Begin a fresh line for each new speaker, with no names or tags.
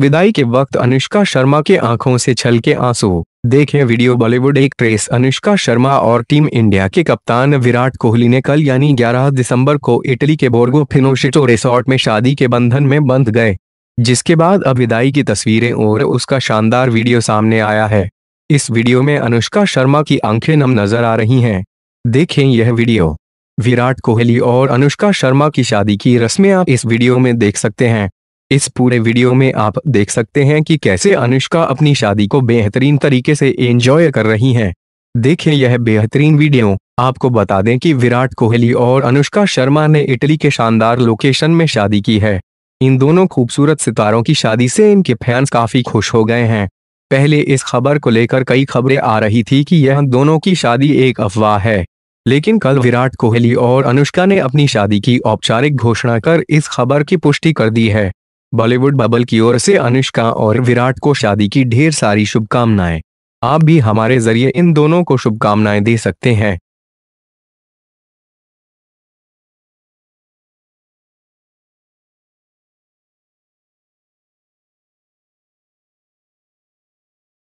विदाई के वक्त अनुष्का शर्मा के आंखों से छल के आंसू देखें वीडियो बॉलीवुड एक प्रेस अनुष्का शर्मा और टीम इंडिया के कप्तान विराट कोहली ने कल यानी 11 दिसंबर को इटली के बोर्गो फिनोशिटो रिसोर्ट में शादी के बंधन में बंध गए जिसके बाद अब विदाई की तस्वीरें और उसका शानदार वीडियो सामने आया है इस वीडियो में अनुष्का शर्मा की आंखें नम नजर आ रही हैं देखें यह वीडियो विराट कोहली और अनुष्का शर्मा की शादी की रस्में आप इस वीडियो में देख सकते हैं इस पूरे वीडियो में आप देख सकते हैं कि कैसे अनुष्का अपनी शादी को बेहतरीन तरीके से एंजॉय कर रही हैं। देखें यह बेहतरीन वीडियो आपको बता दें कि विराट कोहली और अनुष्का शर्मा ने इटली के शानदार लोकेशन में शादी की है इन दोनों खूबसूरत सितारों की शादी से इनके फैंस काफी खुश हो गए हैं पहले इस खबर को लेकर कई खबरें आ रही थी कि यह दोनों की शादी एक अफवाह है लेकिन कल विराट कोहली और अनुष्का ने अपनी शादी की औपचारिक घोषणा कर इस खबर की पुष्टि कर दी है बॉलीवुड बबल की ओर से अनुष्का और विराट को शादी की ढेर सारी शुभकामनाएं आप भी हमारे जरिए इन दोनों को शुभकामनाएं दे सकते हैं